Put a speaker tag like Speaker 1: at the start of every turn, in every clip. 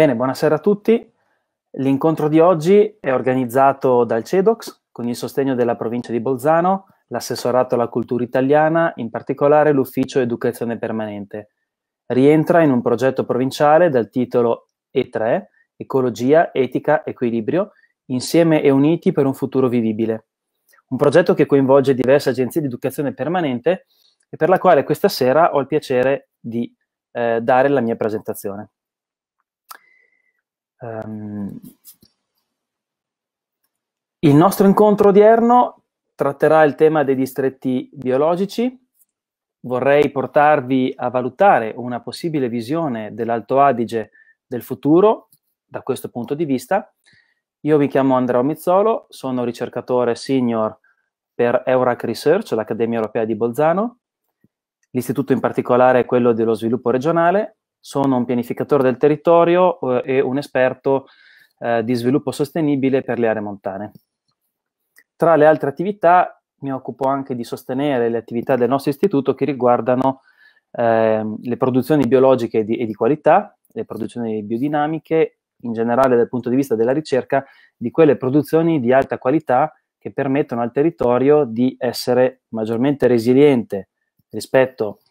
Speaker 1: Bene, buonasera a tutti. L'incontro di oggi è organizzato dal CEDOX con il sostegno della provincia di Bolzano, l'assessorato alla cultura italiana, in particolare l'ufficio educazione permanente. Rientra in un progetto provinciale dal titolo E3, Ecologia, Etica, Equilibrio, insieme e uniti per un futuro vivibile. Un progetto che coinvolge diverse agenzie di educazione permanente e per la quale questa sera ho il piacere di eh, dare la mia presentazione. Um, il nostro incontro odierno tratterà il tema dei distretti biologici. Vorrei portarvi a valutare una possibile visione dell'Alto Adige del futuro da questo punto di vista. Io mi chiamo Andrea Mizzolo, sono ricercatore senior per Eurac Research, l'Accademia Europea di Bolzano, l'istituto in particolare è quello dello sviluppo regionale sono un pianificatore del territorio eh, e un esperto eh, di sviluppo sostenibile per le aree montane. Tra le altre attività mi occupo anche di sostenere le attività del nostro istituto che riguardano ehm, le produzioni biologiche di, e di qualità, le produzioni biodinamiche, in generale dal punto di vista della ricerca, di quelle produzioni di alta qualità che permettono al territorio di essere maggiormente resiliente rispetto a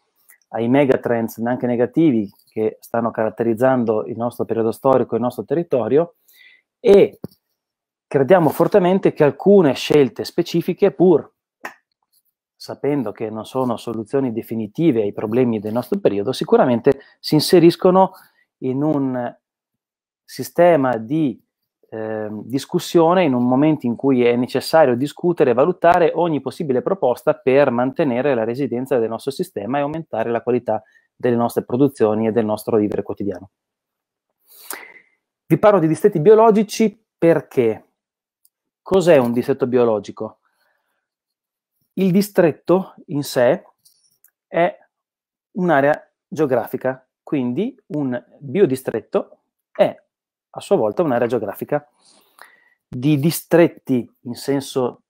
Speaker 1: ai megatrends, neanche negativi, che stanno caratterizzando il nostro periodo storico, e il nostro territorio, e crediamo fortemente che alcune scelte specifiche, pur sapendo che non sono soluzioni definitive ai problemi del nostro periodo, sicuramente si inseriscono in un sistema di eh, discussione in un momento in cui è necessario discutere e valutare ogni possibile proposta per mantenere la residenza del nostro sistema e aumentare la qualità delle nostre produzioni e del nostro vivere quotidiano. Vi parlo di distretti biologici perché cos'è un distretto biologico? Il distretto in sé è un'area geografica, quindi un biodistretto è a sua volta un'area geografica di distretti in senso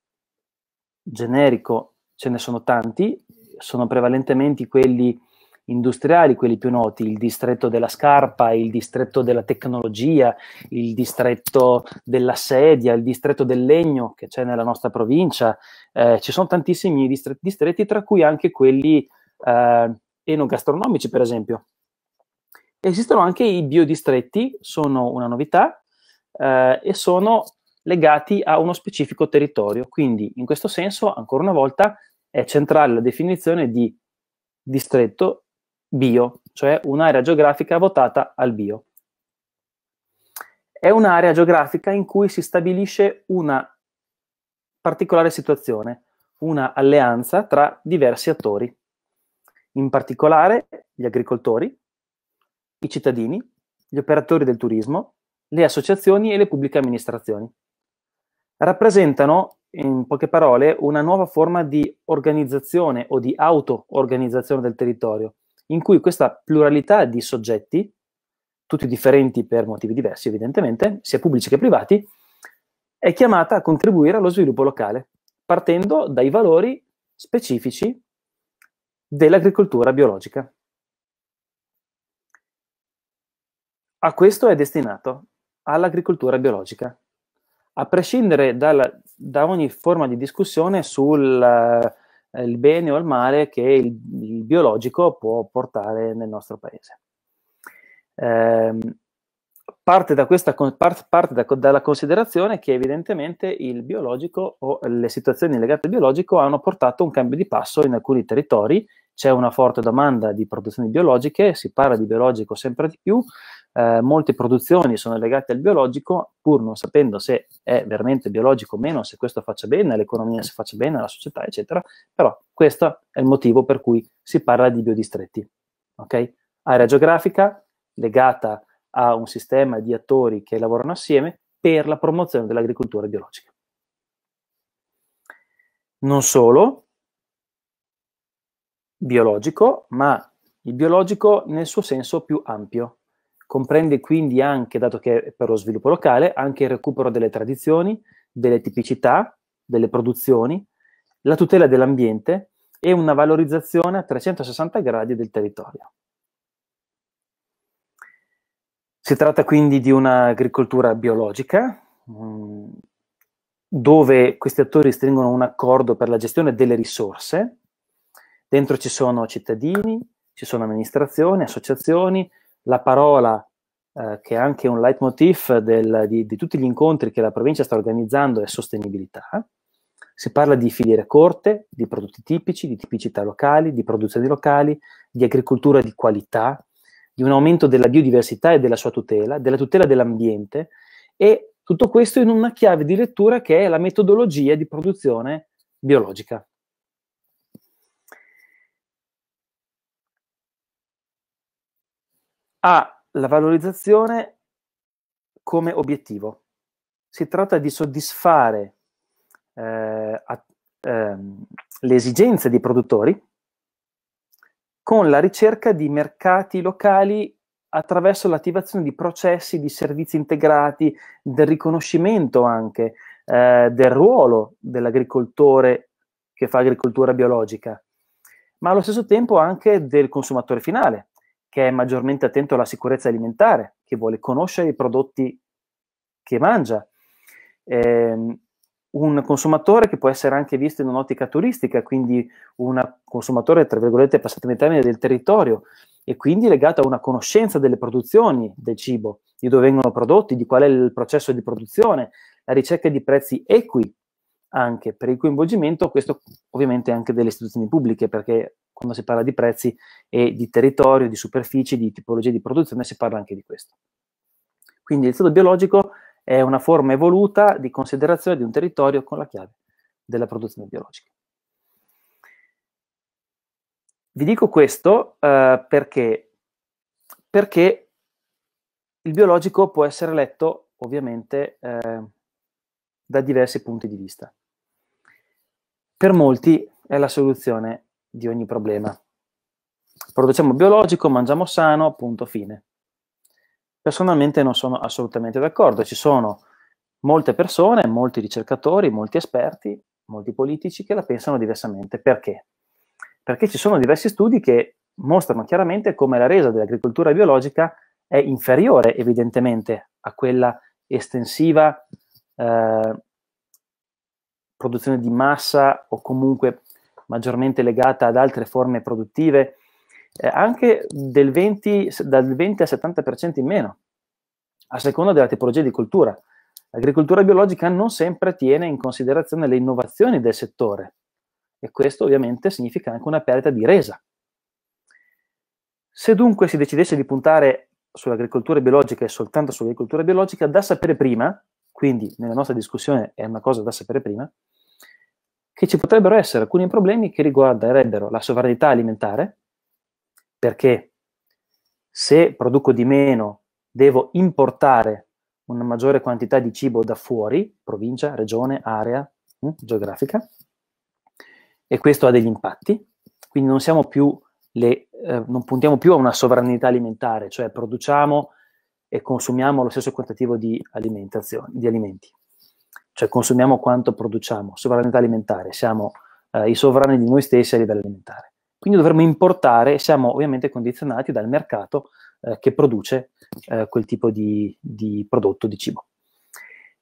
Speaker 1: generico ce ne sono tanti, sono prevalentemente quelli industriali, quelli più noti, il distretto della scarpa, il distretto della tecnologia, il distretto della sedia, il distretto del legno che c'è nella nostra provincia, eh, ci sono tantissimi distretti, tra cui anche quelli eh, enogastronomici, per esempio. Esistono anche i biodistretti, sono una novità eh, e sono legati a uno specifico territorio. Quindi, in questo senso, ancora una volta, è centrale la definizione di distretto bio, cioè un'area geografica votata al bio. È un'area geografica in cui si stabilisce una particolare situazione, una alleanza tra diversi attori, in particolare gli agricoltori, i cittadini, gli operatori del turismo, le associazioni e le pubbliche amministrazioni. Rappresentano, in poche parole, una nuova forma di organizzazione o di auto-organizzazione del territorio, in cui questa pluralità di soggetti, tutti differenti per motivi diversi evidentemente, sia pubblici che privati, è chiamata a contribuire allo sviluppo locale, partendo dai valori specifici dell'agricoltura biologica. a questo è destinato, all'agricoltura biologica. A prescindere dal, da ogni forma di discussione sul uh, bene o il male che il, il, biologico può portare nel nostro paese. Eh, parte, da questa, parte, parte da, dalla considerazione che evidentemente il biologico o le situazioni legate al biologico hanno portato un cambio di passo in alcuni territori, c'è una forte domanda di produzioni biologiche, si parla di biologico sempre di più, eh, molte produzioni sono legate al biologico, pur non sapendo se è veramente biologico o meno, se questo faccia bene all'economia, se faccia bene alla società, eccetera, però questo è il motivo per cui si parla di biodistretti. Okay? Area geografica legata a un sistema di attori che lavorano assieme per la promozione dell'agricoltura biologica. Non solo biologico, ma il biologico nel suo senso più ampio, Comprende quindi anche, dato che è per lo sviluppo locale, anche il recupero delle tradizioni, delle tipicità, delle produzioni, la tutela dell'ambiente e una valorizzazione a 360 gradi del territorio. Si tratta quindi di un'agricoltura biologica, mm, dove questi attori stringono un accordo per la gestione delle risorse. Dentro ci sono cittadini, ci sono amministrazioni, associazioni, la parola eh, che è anche un leitmotiv del, di, di, tutti gli incontri che la provincia sta organizzando è sostenibilità. Si parla di filiere corte, di prodotti tipici, di tipicità locali, di produzioni locali, di agricoltura di qualità, di un aumento della biodiversità e della sua tutela, della tutela dell'ambiente e tutto questo in una chiave di lettura che è la metodologia di produzione biologica. ha la valorizzazione come obiettivo. Si tratta di soddisfare eh, a, ehm, le esigenze dei produttori con la ricerca di mercati locali attraverso l'attivazione di processi, di servizi integrati, del riconoscimento anche eh, del ruolo dell'agricoltore che fa agricoltura biologica, ma allo stesso tempo anche del consumatore finale, che è maggiormente attento alla sicurezza alimentare, che vuole conoscere i prodotti che mangia. Eh, un consumatore che può essere anche visto in un'ottica turistica, quindi un consumatore, tra virgolette, passatemi il termine, del territorio e quindi legato a una conoscenza delle produzioni del cibo, di dove vengono prodotti, di qual è il processo di produzione, la ricerca di prezzi equi anche per il coinvolgimento, questo ovviamente anche delle istituzioni pubbliche, perché quando si parla di prezzi e di territorio, di superfici, di tipologie di produzione, si parla anche di questo. Quindi il stato biologico è una forma evoluta di considerazione di un territorio con la chiave della produzione biologica. Vi dico questo eh, perché, perché il biologico può essere letto ovviamente eh, da diversi punti di vista. Per molti è la soluzione di ogni problema. Produciamo biologico, mangiamo sano, punto fine. Personalmente non sono assolutamente d'accordo. Ci sono molte persone, molti ricercatori, molti esperti, molti politici che la pensano diversamente. Perché? Perché ci sono diversi studi che mostrano chiaramente come la resa dell'agricoltura biologica è inferiore evidentemente a quella estensiva eh, produzione di massa o comunque maggiormente legata ad altre forme produttive, eh, anche del 20, dal 20 al 70% in meno, a seconda della tipologia di coltura. L'agricoltura biologica non sempre tiene in considerazione le innovazioni del settore e questo ovviamente significa anche una perdita di resa. Se dunque si decidesse di puntare sull'agricoltura biologica e soltanto sull'agricoltura biologica, da sapere prima quindi nella nostra discussione è una cosa da sapere prima, che ci potrebbero essere alcuni problemi che riguarderebbero la sovranità alimentare, perché se produco di meno devo importare una maggiore quantità di cibo da fuori, provincia, regione, area mh, hm, geografica, e questo ha degli impatti, quindi non, più le, eh, non puntiamo più a una sovranità alimentare, cioè produciamo e consumiamo lo stesso quantitativo di, di alimenti. Cioè consumiamo quanto produciamo, sovranità alimentare, siamo eh, i sovrani di noi stessi a livello alimentare. Quindi dovremmo importare, siamo ovviamente condizionati dal mercato eh, che produce eh, quel tipo di, di, prodotto, di cibo.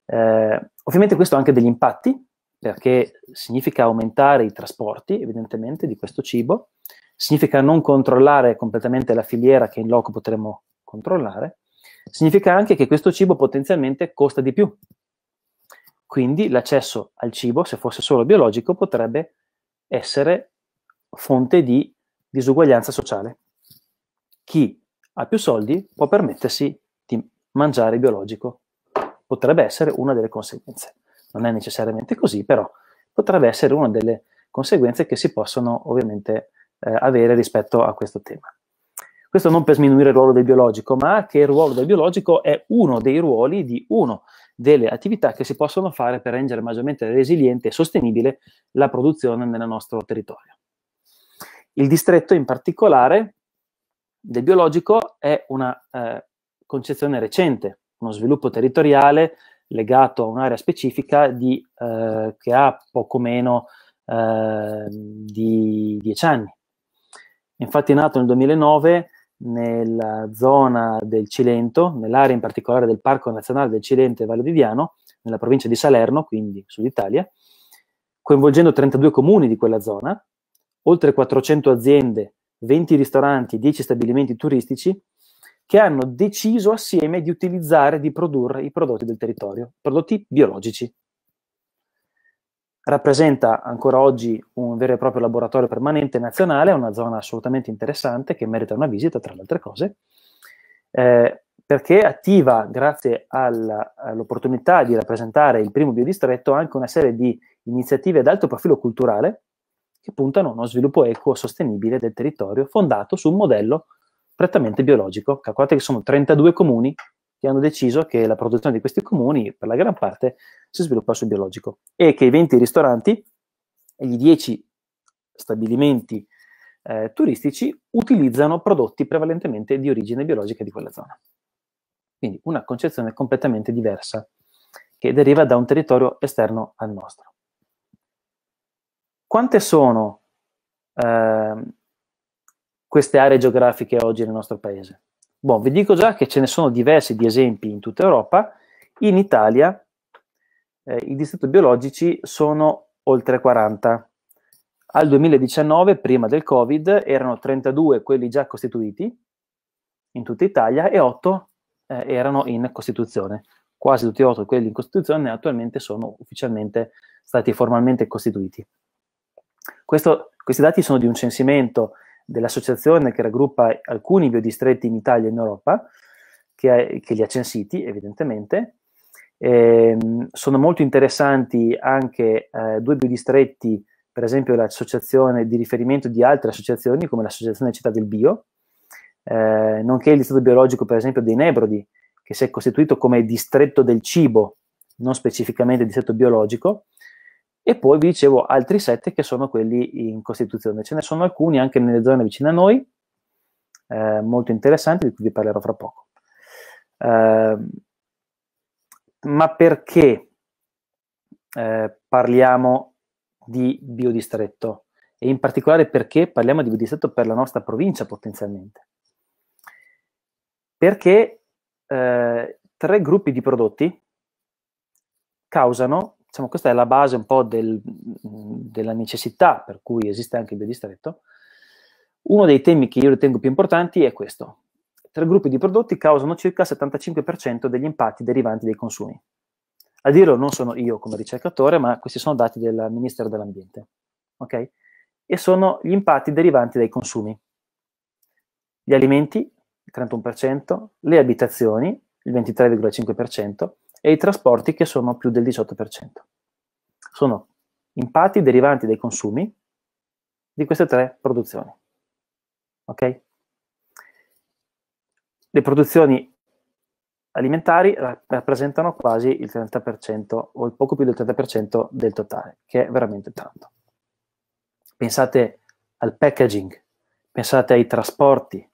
Speaker 1: Eh, ovviamente questo ha anche degli impatti, perché significa aumentare i trasporti, evidentemente, di questo cibo, significa non controllare completamente la filiera che in loco potremmo controllare, significa anche che questo cibo potenzialmente costa di più. Quindi l'accesso al cibo, se fosse solo biologico, potrebbe essere fonte di disuguaglianza sociale. Chi ha più soldi può permettersi di mangiare biologico. Potrebbe essere una delle conseguenze. Non è necessariamente così, però potrebbe essere una delle conseguenze che si possono ovviamente eh, avere rispetto a questo tema. Questo non per sminuire il ruolo del biologico, ma che il ruolo del biologico è uno dei ruoli di uno delle attività che si possono fare per rendere maggiormente resiliente e sostenibile la produzione nel nostro territorio. Il distretto in particolare del biologico è una eh, concezione recente, uno sviluppo territoriale legato a un'area specifica di, eh, che ha poco meno eh, di dieci anni. Infatti è nato nel 2009 nella zona del Cilento, nell'area in particolare del Parco Nazionale del Cilento e Valle di Diano, nella provincia di Salerno, quindi Sud Italia, coinvolgendo 32 comuni di quella zona, oltre 400 aziende, 20 ristoranti, 10 stabilimenti turistici, che hanno deciso assieme di utilizzare, e di produrre i prodotti del territorio, prodotti biologici, rappresenta ancora oggi un vero e proprio laboratorio permanente nazionale, è una zona assolutamente interessante che merita una visita, tra le altre cose, eh, perché attiva, grazie al, all'opportunità di rappresentare il primo biodistretto, anche una serie di iniziative ad alto profilo culturale che puntano a uno sviluppo equo sostenibile del territorio fondato su un modello prettamente biologico. Calcolate che sono 32 comuni che hanno deciso che la produzione di questi comuni, per la gran parte, si sviluppa sul biologico e che i 20 ristoranti e gli 10 stabilimenti eh, turistici utilizzano prodotti prevalentemente di origine biologica di quella zona. Quindi una concezione completamente diversa che deriva da un territorio esterno al nostro. Quante sono eh, queste aree geografiche oggi nel nostro paese? Boh, vi dico già che ce ne sono diversi di esempi in tutta Europa. In Italia eh, i distretti biologici sono oltre 40. Al 2019, prima del Covid, erano 32 quelli già costituiti in tutta Italia e 8 eh, erano in Costituzione. Quasi tutti e 8 quelli in Costituzione attualmente sono ufficialmente stati formalmente costituiti. Questo, questi dati sono di un censimento dell'associazione che raggruppa alcuni biodistretti in Italia e in Europa, che, è, che li ha censiti evidentemente. Eh, sono molto interessanti anche eh, due biodistretti, per esempio l'associazione di riferimento di altre associazioni, come l'associazione Città del Bio, eh, nonché il distretto biologico, per esempio, dei Nebrodi, che si è costituito come distretto del cibo, non specificamente distretto biologico, e poi vi dicevo altri sette che sono quelli in costituzione. Ce ne sono alcuni anche nelle zone vicine a noi, eh, molto interessanti, di cui vi parlerò fra poco. Eh, ma perché eh, parliamo di biodistretto? E in particolare perché parliamo di biodistretto per la nostra provincia potenzialmente? Perché eh, tre gruppi di prodotti causano diciamo, questa è la base un po' del, della necessità per cui esiste anche il biodistretto. Uno dei temi che io ritengo più importanti è questo. Tre gruppi di prodotti causano circa il 75% degli impatti derivanti dai consumi. A dirlo non sono io come ricercatore, ma questi sono dati del Ministero dell'Ambiente. Okay? E sono gli impatti derivanti dai consumi. Gli alimenti, il 31%, le abitazioni, il 23,5%, e i trasporti che sono più del 18%. Sono impatti derivanti dai consumi di queste tre produzioni. Okay? Le produzioni alimentari rappresentano quasi il 30% o poco più del 30% del totale, che è veramente tanto. Pensate al packaging, pensate ai trasporti,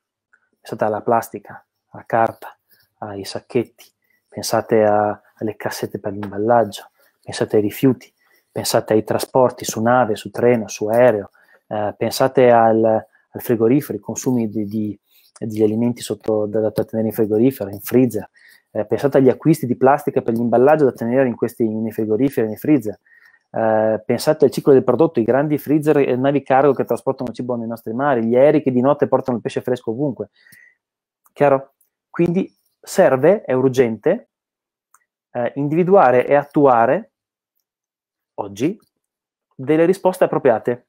Speaker 1: pensate alla plastica, alla carta, ai sacchetti, pensate a, alle cassette per l'imballaggio, pensate ai rifiuti, pensate ai trasporti su nave, su treno, su aereo, eh, pensate al, al, frigorifero, i consumi di, di, degli alimenti sotto, da, da, tenere in frigorifero, in freezer, eh, pensate agli acquisti di plastica per l'imballaggio da tenere in questi nei frigoriferi, nei freezer. Eh, pensate al ciclo del prodotto, i grandi freezer e navi cargo che trasportano cibo nei nostri mari, gli aerei che di notte portano il pesce fresco ovunque. Chiaro? Quindi serve, è urgente, eh, individuare e attuare oggi delle risposte appropriate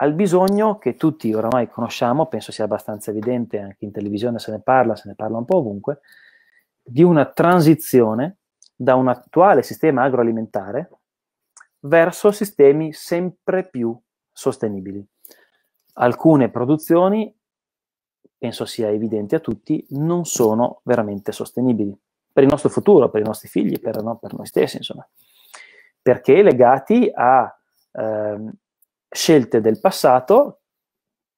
Speaker 1: al bisogno che tutti oramai conosciamo, penso sia abbastanza evidente, anche in televisione se ne parla, se ne parla un po' ovunque, di una transizione da un attuale sistema agroalimentare verso sistemi sempre più sostenibili. Alcune produzioni penso sia evidente a tutti, non sono veramente sostenibili per il nostro futuro, per i nostri figli, per, no, per noi stessi, insomma. Perché legati a eh, scelte del passato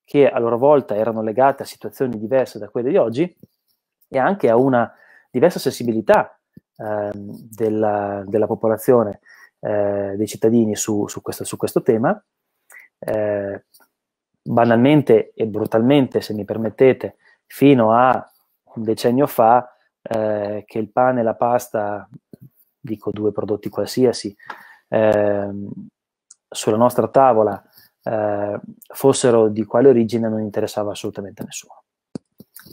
Speaker 1: che a loro volta erano legate a situazioni diverse da quelle di oggi e anche a una diversa sensibilità eh, della, della, popolazione, eh, dei cittadini su, su, questo, su questo, tema, eh, banalmente e brutalmente, se mi permettete, fino a un decennio fa, eh, che il pane e la pasta, dico due prodotti qualsiasi, eh, sulla nostra tavola eh, fossero di quale origine non interessava assolutamente a nessuno.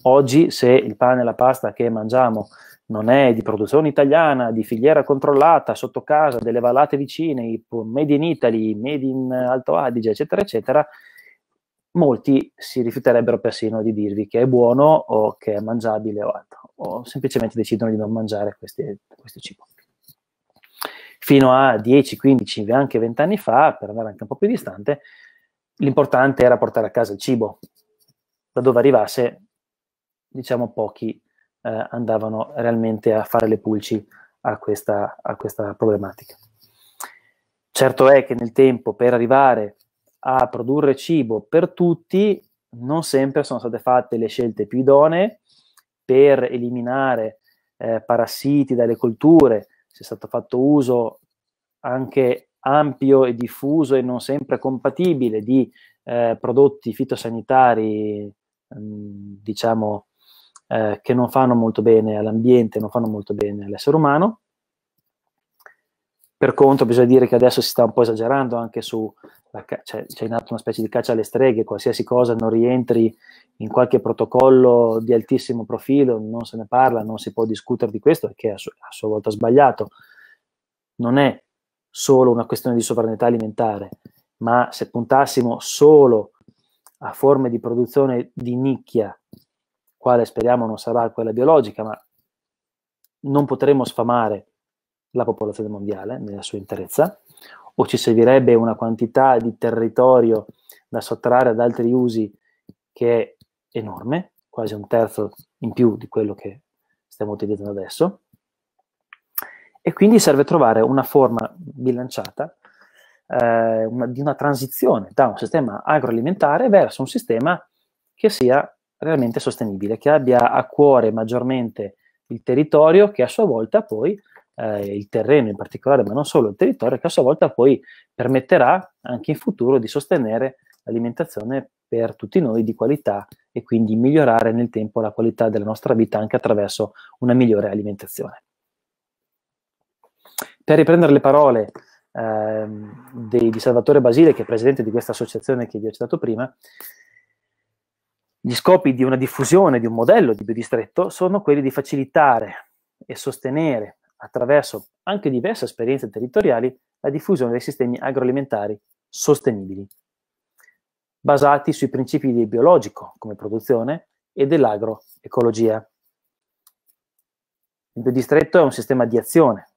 Speaker 1: Oggi, se il pane e la pasta che mangiamo non è di produzione italiana, di filiera controllata, sotto casa, delle valate vicine, made in Italy, made in Alto Adige, eccetera, eccetera, molti si rifiuterebbero persino di dirvi che è buono o che è mangiabile o altro, o semplicemente decidono di non mangiare questi, questo cibo. Fino a 10, 15, anche 20 anni fa, per andare anche un po' più distante, l'importante era portare a casa il cibo. Da dove arrivasse, diciamo pochi eh, andavano realmente a fare le pulci a questa, a questa problematica. Certo è che nel tempo per arrivare a produrre cibo per tutti, non sempre sono state fatte le scelte più idonee per eliminare eh, parassiti dalle colture, c'è stato fatto uso anche ampio e diffuso e non sempre compatibile di eh, prodotti fitosanitari, mh, mm, diciamo, eh, che non fanno molto bene all'ambiente, non fanno molto bene all'essere umano. Per contro bisogna dire che adesso si sta un po' esagerando anche su, cioè, c'è in atto una specie di caccia alle streghe, qualsiasi cosa non rientri in qualche protocollo di altissimo profilo, non se ne parla, non si può discutere di questo, che è a, su- a sua volta sbagliato. Non è solo una questione di sovranità alimentare, ma se puntassimo solo a forme di produzione di nicchia, quale speriamo non sarà quella biologica, ma non potremo sfamare la popolazione mondiale nella sua interezza, o ci servirebbe una quantità di territorio da sottrarre ad altri usi che è enorme, quasi un terzo in più di quello che stiamo utilizzando adesso. E quindi serve trovare una forma bilanciata eh, una, di una transizione da un sistema agroalimentare verso un sistema che sia realmente sostenibile, che abbia a cuore maggiormente il territorio, che a sua volta poi eh, il terreno in particolare, ma non solo il territorio, che a sua volta poi permetterà anche in futuro di sostenere l'alimentazione per tutti noi di qualità e quindi migliorare nel tempo la qualità della nostra vita anche attraverso una migliore alimentazione. Per riprendere le parole eh, di, di Salvatore Basile, che è presidente di questa associazione che vi ho citato prima, gli scopi di una diffusione di un modello di biodistretto sono quelli di facilitare e sostenere attraverso anche diverse esperienze territoriali, la diffusione dei sistemi agroalimentari sostenibili, basati sui principi del biologico come produzione e dell'agroecologia. Il biodistretto è un sistema di azione,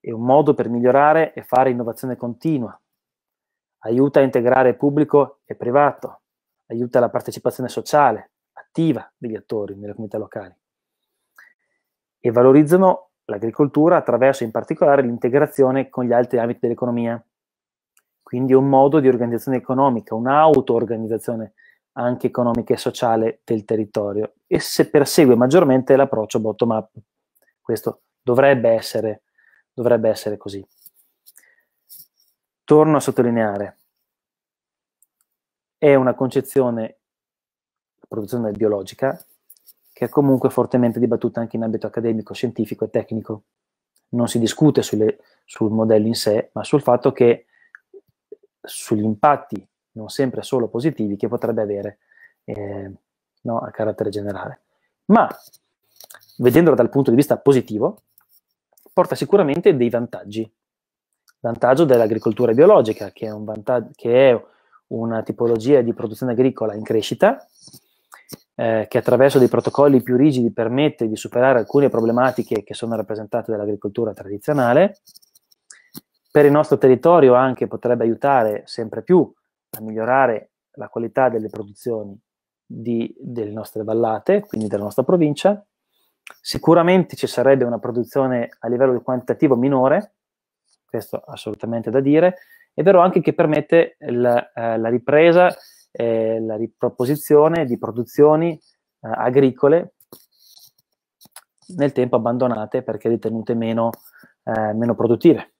Speaker 1: è un modo per migliorare e fare innovazione continua, aiuta a integrare pubblico e privato, aiuta la partecipazione sociale, attiva degli attori nelle comunità locali e valorizzano L'agricoltura attraverso in particolare l'integrazione con gli altri ambiti dell'economia. Quindi un modo di organizzazione economica, un'auto-organizzazione anche economica e sociale del territorio e se persegue maggiormente l'approccio bottom-up. Questo dovrebbe essere, dovrebbe essere così. Torno a sottolineare, è una concezione, la produzione biologica, che è comunque fortemente dibattuta anche in ambito accademico, scientifico e tecnico. Non si discute sulle, sul modello in sé, ma sul fatto che sugli impatti, non sempre solo positivi, che potrebbe avere eh, no, a carattere generale. Ma vedendola dal punto di vista positivo, porta sicuramente dei vantaggi. Vantaggio dell'agricoltura biologica, che è, un che è una tipologia di produzione agricola in crescita, eh, che attraverso dei protocolli più rigidi permette di superare alcune problematiche che sono rappresentate dall'agricoltura tradizionale. Per il nostro territorio anche potrebbe aiutare sempre più a migliorare la qualità delle produzioni di, delle nostre vallate, quindi della nostra provincia. Sicuramente ci sarebbe una produzione a livello quantitativo minore, questo assolutamente da dire. È vero anche che permette la, eh, la ripresa eh, la riproposizione di produzioni eh, agricole nel tempo abbandonate perché ritenute meno, eh, meno produttive.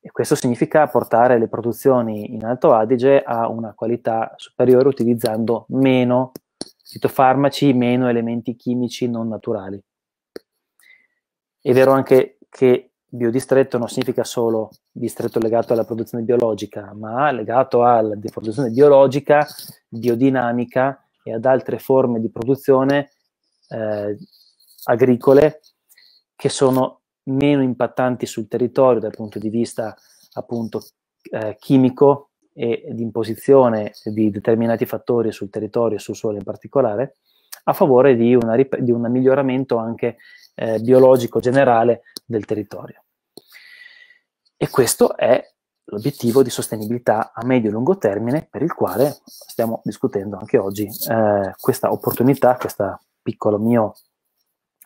Speaker 1: E questo significa portare le produzioni in Alto Adige a una qualità superiore utilizzando meno fitofarmaci, meno elementi chimici non naturali. È vero anche che biodistretto non significa solo distretto legato alla produzione biologica, ma legato alla produzione biologica, biodinamica e ad altre forme di produzione eh, agricole che sono meno impattanti sul territorio dal punto di vista appunto eh, chimico e di imposizione di determinati fattori sul territorio, e sul suolo in particolare, a favore di, una, di un miglioramento anche eh, biologico generale del territorio. E questo è l'obiettivo di sostenibilità a medio e lungo termine per il quale stiamo discutendo anche oggi eh, questa opportunità, questo piccolo mio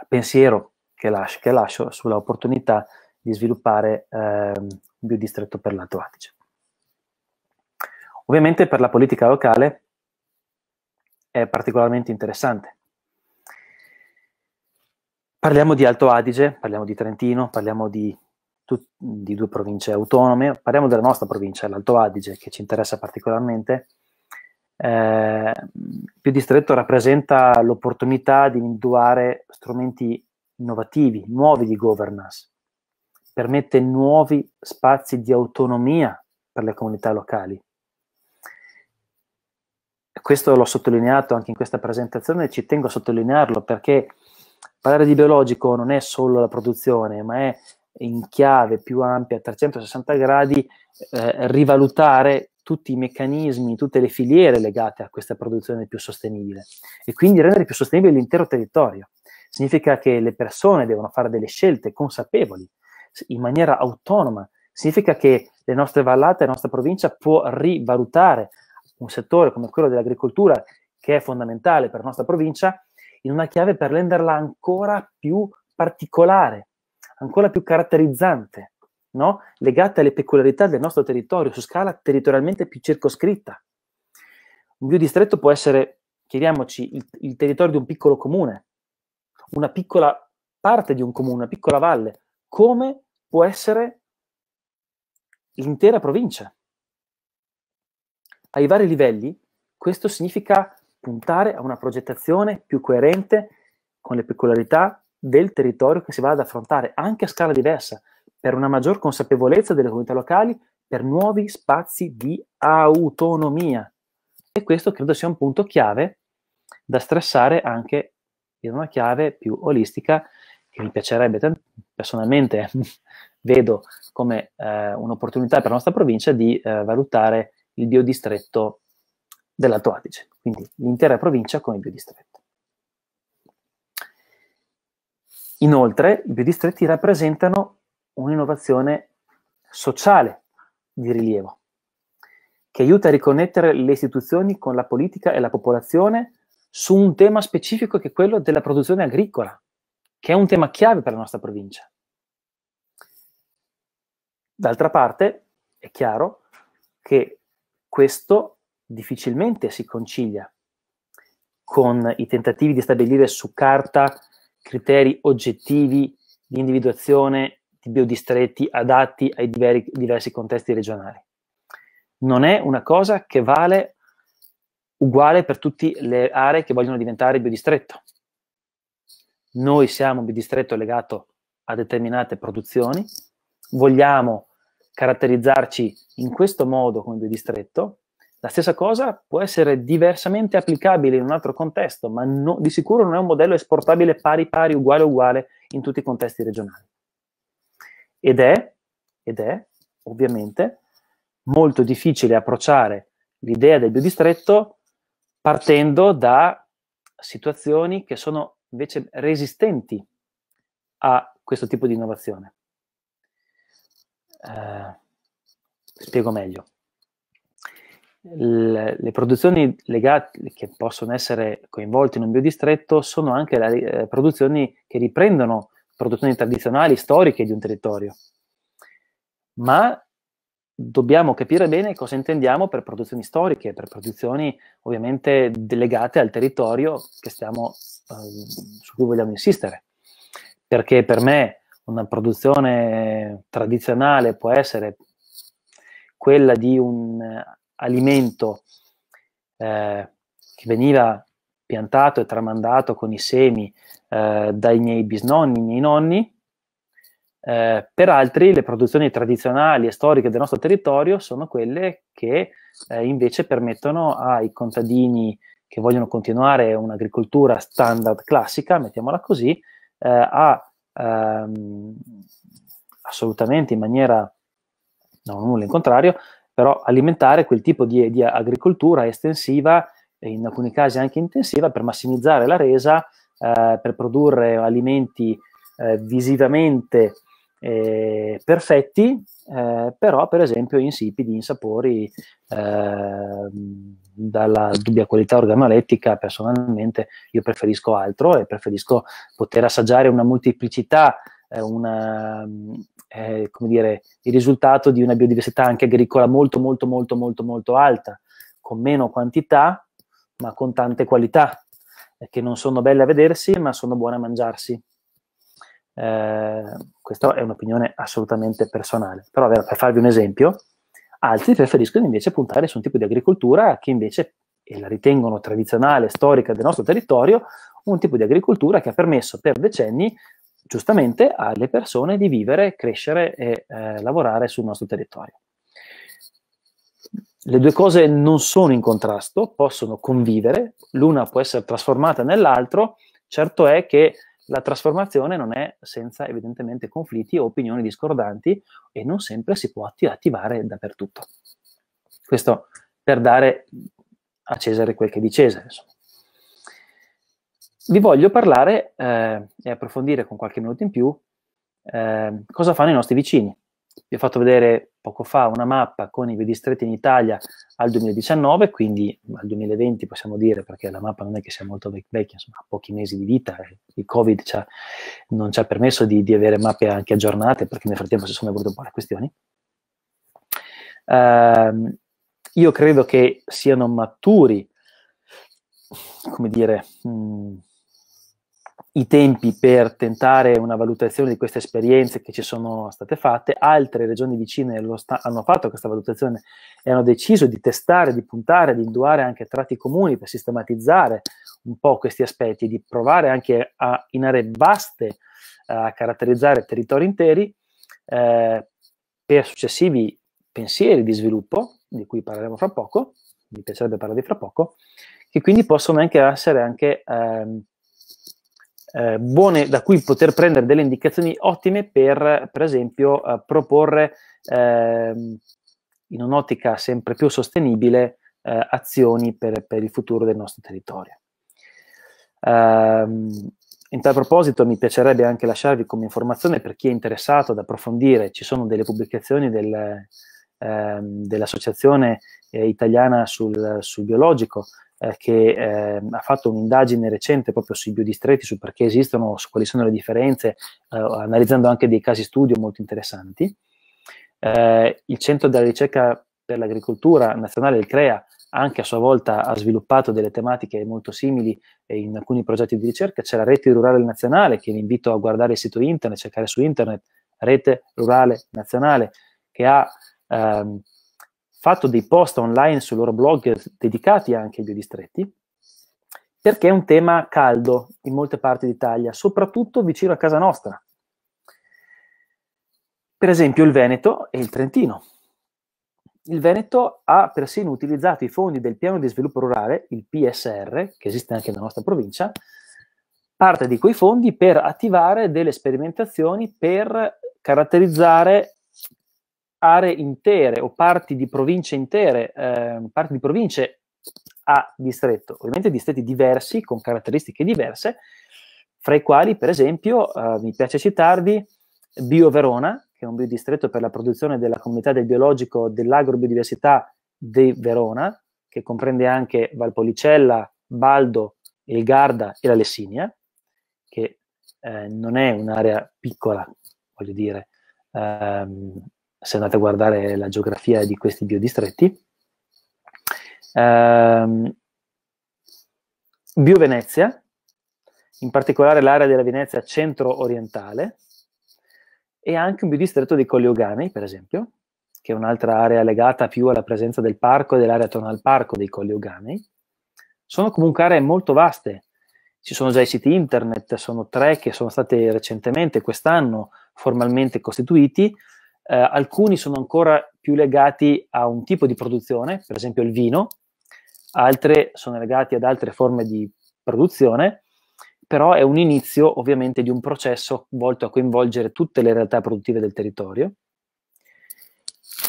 Speaker 1: pensiero che lascio, che lascio sull'opportunità di sviluppare eh, un biodistretto per l'Alto Adige. Ovviamente per la politica locale è particolarmente interessante Parliamo di Alto Adige, parliamo di Trentino, parliamo di, di due province autonome, parliamo della nostra provincia, l'Alto Adige, che ci interessa particolarmente. Eh, più distretto rappresenta l'opportunità di individuare strumenti innovativi, nuovi di governance, permette nuovi spazi di autonomia per le comunità locali. Questo l'ho sottolineato anche in questa presentazione e ci tengo a sottolinearlo perché Parlare di biologico non è solo la produzione, ma è in chiave più ampia, a 360 gradi, eh, rivalutare tutti i meccanismi, tutte le filiere legate a questa produzione più sostenibile e quindi rendere più sostenibile l'intero territorio. Significa che le persone devono fare delle scelte consapevoli, in maniera autonoma. Significa che le nostre vallate, la nostra provincia può rivalutare un settore come quello dell'agricoltura, che è fondamentale per la nostra provincia, in una chiave per renderla ancora più particolare, ancora più caratterizzante, no? legata alle peculiarità del nostro territorio, su scala territorialmente più circoscritta. Un biodistretto può essere, chiediamoci, il, il territorio di un piccolo comune, una piccola parte di un comune, una piccola valle, come può essere l'intera provincia. Ai vari livelli questo significa puntare a una progettazione più coerente con le peculiarità del territorio che si va ad affrontare, anche a scala diversa, per una maggior consapevolezza delle comunità locali, per nuovi spazi di autonomia. E questo credo sia un punto chiave da stressare anche in una chiave più olistica che mi piacerebbe personalmente vedo come eh, un'opportunità per la nostra provincia di eh, valutare il biodistretto dell'Alto Adige, quindi l'intera provincia con i biodistretti. Inoltre, i biodistretti rappresentano un'innovazione sociale di rilievo, che aiuta a riconnettere le istituzioni con la politica e la popolazione su un tema specifico che è quello della produzione agricola, che è un tema chiave per la nostra provincia. D'altra parte, è chiaro che questo difficilmente si concilia con i tentativi di stabilire su carta criteri oggettivi di individuazione di biodistretti adatti ai diversi contesti regionali. Non è una cosa che vale uguale per tutte le aree che vogliono diventare biodistretto. Noi siamo un biodistretto legato a determinate produzioni, vogliamo caratterizzarci in questo modo come biodistretto, la stessa cosa può essere diversamente applicabile in un altro contesto, ma no, di sicuro non è un modello esportabile pari pari, uguale uguale in tutti i contesti regionali. Ed è, ed è ovviamente, molto difficile approcciare l'idea del biodistretto partendo da situazioni che sono invece resistenti a questo tipo di innovazione. Eh, spiego meglio le, le produzioni legate, che possono essere coinvolte in un biodistretto sono anche le, eh, produzioni che riprendono produzioni tradizionali, storiche di un territorio. Ma dobbiamo capire bene cosa intendiamo per produzioni storiche, per produzioni ovviamente legate al territorio stiamo, eh, su cui vogliamo insistere. Perché per me una produzione tradizionale può essere quella di un alimento eh, che veniva piantato e tramandato con i semi eh, dai miei bisnonni, i miei nonni, eh, per altri le produzioni tradizionali e storiche del nostro territorio sono quelle che eh, invece permettono ai contadini che vogliono continuare un'agricoltura standard classica, mettiamola così, eh, a ehm, assolutamente in maniera non nulla in contrario, però alimentare quel tipo di, di agricoltura estensiva e in alcuni casi anche intensiva per massimizzare la resa, eh, per produrre alimenti eh, visivamente eh, perfetti, eh, però per esempio insipidi, insapori, ehm, dalla dubbia qualità organolettica personalmente io preferisco altro e preferisco poter assaggiare una molteplicità una, eh, dire, il risultato di una biodiversità anche agricola molto, molto, molto, molto, molto alta, con meno quantità, ma con tante qualità, eh, che non sono belle a vedersi, ma sono buone a mangiarsi. Eh, questa è un'opinione assolutamente personale, però per farvi un esempio, altri preferiscono invece puntare su un tipo di agricoltura che invece e la ritengono tradizionale, storica del nostro territorio, un tipo di agricoltura che ha permesso per decenni giustamente alle persone di vivere, crescere e eh, lavorare sul nostro territorio. Le due cose non sono in contrasto, possono convivere, l'una può essere trasformata nell'altro, certo è che la trasformazione non è senza evidentemente conflitti o opinioni discordanti e non sempre si può attivare dappertutto. Questo per dare a Cesare quel che è di Cesare. Insomma vi voglio parlare eh, e approfondire con qualche minuto in più eh, cosa fanno i nostri vicini. Vi ho fatto vedere poco fa una mappa con i distretti in Italia al 2019, quindi al 2020 possiamo dire, perché la mappa non è che sia molto vecchia, insomma, ha pochi mesi di vita, il Covid ci ha, non ci ha permesso di, di, avere mappe anche aggiornate, perché nel frattempo si sono evolute un po' le questioni. Eh, io credo che siano maturi, come dire, mh, mm, i tempi per tentare una valutazione di queste esperienze che ci sono state fatte, altre regioni vicine sta- hanno fatto questa valutazione e hanno deciso di testare, di puntare, di individuare anche tratti comuni per sistematizzare un po' questi aspetti, di provare anche a, in aree vaste a caratterizzare territori interi eh, per successivi pensieri di sviluppo, di cui parleremo fra poco, mi piacerebbe parlare fra poco, che quindi possono anche essere anche... Ehm, eh, buone, da cui poter prendere delle indicazioni ottime per, per esempio, eh, proporre ehm, in un'ottica sempre più sostenibile eh, azioni per, per, il futuro del nostro territorio. Ehm, in tal proposito mi piacerebbe anche lasciarvi come informazione per chi è interessato ad approfondire, ci sono delle pubblicazioni del, ehm, dell'Associazione eh, Italiana sul, sul Biologico, eh, che eh, ha fatto un'indagine recente proprio sui biodistretti, su perché esistono, su quali sono le differenze, eh, analizzando anche dei casi studio molto interessanti. Eh, il Centro della Ricerca per l'Agricoltura Nazionale, il CREA, anche a sua volta ha sviluppato delle tematiche molto simili in alcuni progetti di ricerca. C'è la Rete Rurale Nazionale, che vi invito a guardare il sito internet, cercare su internet, Rete Rurale Nazionale, che ha... Ehm, fatto dei post online sui loro blog dedicati anche ai biodistretti, perché è un tema caldo in molte parti d'Italia, soprattutto vicino a casa nostra. Per esempio il Veneto e il Trentino. Il Veneto ha persino utilizzato i fondi del piano di sviluppo rurale, il PSR, che esiste anche nella nostra provincia, parte di quei fondi per attivare delle sperimentazioni per caratterizzare aree intere o parti di province intere, eh, parti di province a distretto, ovviamente distretti diversi, con caratteristiche diverse, fra i quali, per esempio, eh, mi piace citarvi Bio Verona, che è un biodistretto per la produzione della comunità del biologico dell'agrobiodiversità di Verona, che comprende anche Valpolicella, Baldo, il Garda e la Lessinia, che eh, non è un'area piccola, voglio dire, ehm, se andate a guardare la geografia di questi biodistretti. Eh, Bio Venezia, in particolare l'area della Venezia centro-orientale, e anche un biodistretto dei Colli Oganei, per esempio, che è un'altra area legata più alla presenza del parco e dell'area attorno al parco dei Colli Oganei. Sono comunque aree molto vaste. Ci sono già i siti internet, sono tre che sono stati recentemente, quest'anno, formalmente costituiti, eh, alcuni sono ancora più legati a un tipo di produzione, per esempio il vino, altri sono legati ad altre forme di produzione, però è un inizio ovviamente di un processo volto a coinvolgere tutte le realtà produttive del territorio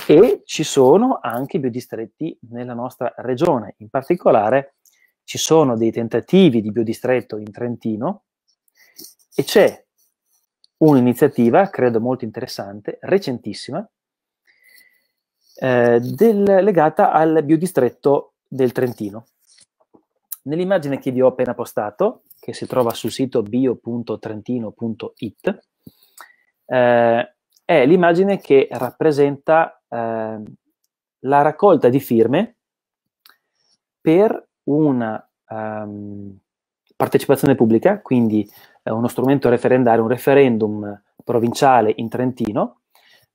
Speaker 1: e ci sono anche biodistretti nella nostra regione, in particolare ci sono dei tentativi di biodistretto in Trentino e c'è un'iniziativa, credo molto interessante, recentissima, eh, del, legata al biodistretto del Trentino. Nell'immagine che vi ho appena postato, che si trova sul sito bio.trentino.it, eh, è l'immagine che rappresenta eh, la raccolta di firme per una um, partecipazione pubblica, quindi eh, uno strumento referendario, un referendum provinciale in Trentino,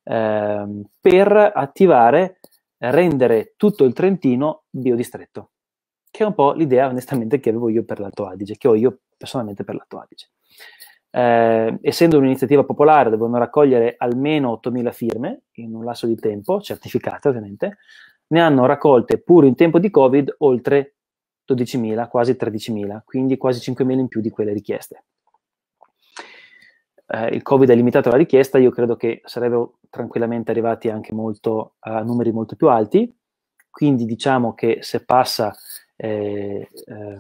Speaker 1: ehm, per attivare, eh, rendere tutto il Trentino biodistretto, che è un po' l'idea onestamente che avevo io per l'Alto Adige, che ho io personalmente per l'Alto Adige. Eh, essendo un'iniziativa popolare, dovevano raccogliere almeno 8.000 firme in un lasso di tempo, certificate ovviamente, ne hanno raccolte pur in tempo di Covid oltre 12.000, quasi 13.000, quindi quasi 5.000 in più di quelle richieste eh, il Covid ha limitato la richiesta, io credo che sarebbero tranquillamente arrivati anche molto, a numeri molto più alti. Quindi diciamo che se passa eh, eh,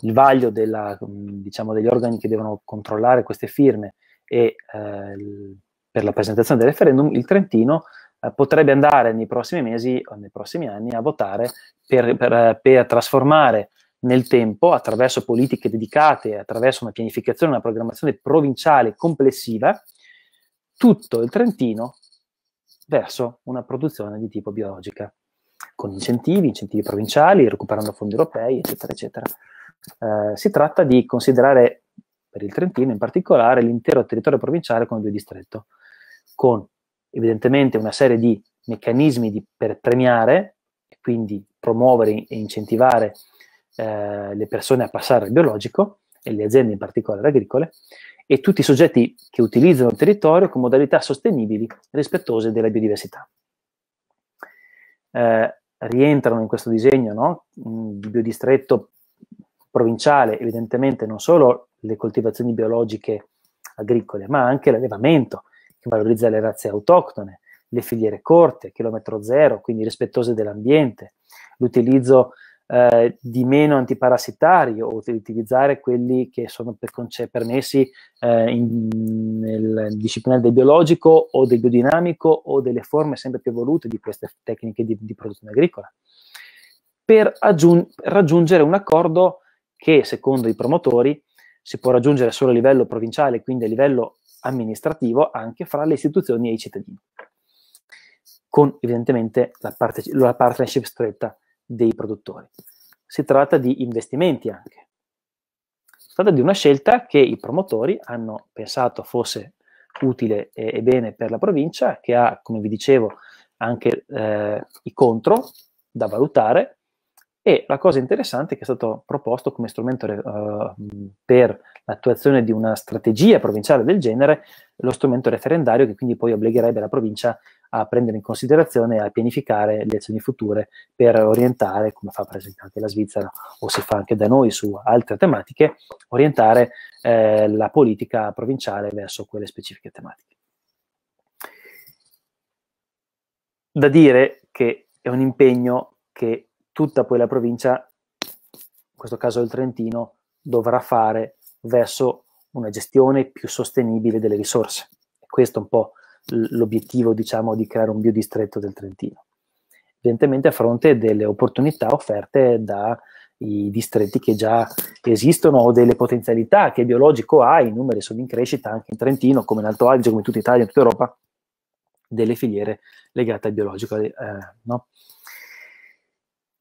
Speaker 1: il vaglio della, mm, diciamo, degli organi che devono controllare queste firme e eh, per la presentazione del referendum, il Trentino eh, potrebbe andare nei prossimi mesi o nei prossimi anni a votare per, per, eh, per trasformare nel tempo attraverso politiche dedicate, attraverso una pianificazione, una programmazione provinciale complessiva, tutto il Trentino verso una produzione di tipo biologica, con incentivi, incentivi provinciali, recuperando fondi europei, eccetera, eccetera. Eh, si tratta di considerare per il Trentino in particolare l'intero territorio provinciale come biodistretto, con evidentemente una serie di meccanismi di, per premiare, quindi promuovere e incentivare eh, le persone a passare al biologico e le aziende in particolare agricole e tutti i soggetti che utilizzano il territorio con modalità sostenibili rispettose della biodiversità. Eh, rientrano in questo disegno no? Mm, di biodistretto provinciale evidentemente non solo le coltivazioni biologiche agricole, ma anche l'allevamento che valorizza le razze autoctone, le filiere corte, chilometro zero, quindi rispettose dell'ambiente, l'utilizzo eh, di meno antiparassitari o utilizzare quelli che sono per conce- permessi eh, in, nel disciplinare del biologico o del biodinamico o delle forme sempre più evolute di queste tecniche di, di produzione agricola, per aggiung- raggiungere un accordo che secondo i promotori si può raggiungere solo a livello provinciale, quindi a livello amministrativo, anche fra le istituzioni e i cittadini, con evidentemente la, parte- la partnership stretta dei produttori, si tratta di investimenti anche. Si tratta di una scelta che i promotori hanno pensato fosse utile e, e bene per la provincia, che ha, come vi dicevo, anche eh, i contro da valutare e la cosa interessante è che è stato proposto come strumento uh, per l'attuazione di una strategia provinciale del genere lo strumento referendario che quindi poi obbligherebbe la provincia a prendere in considerazione e a pianificare le azioni future per orientare, come fa per esempio anche la Svizzera o si fa anche da noi su altre tematiche, orientare eh, la politica provinciale verso quelle specifiche tematiche. Da dire che è un impegno che tutta poi la provincia, in questo caso il Trentino, dovrà fare verso una gestione più sostenibile delle risorse. Questo è un po' l'obiettivo diciamo, di creare un biodistretto del Trentino. Evidentemente a fronte delle opportunità offerte dai distretti che già esistono o delle potenzialità che il biologico ha, i numeri sono in crescita anche in Trentino, come in Alto Adige, come in tutta Italia, in tutta Europa, delle filiere legate al biologico. Eh, no?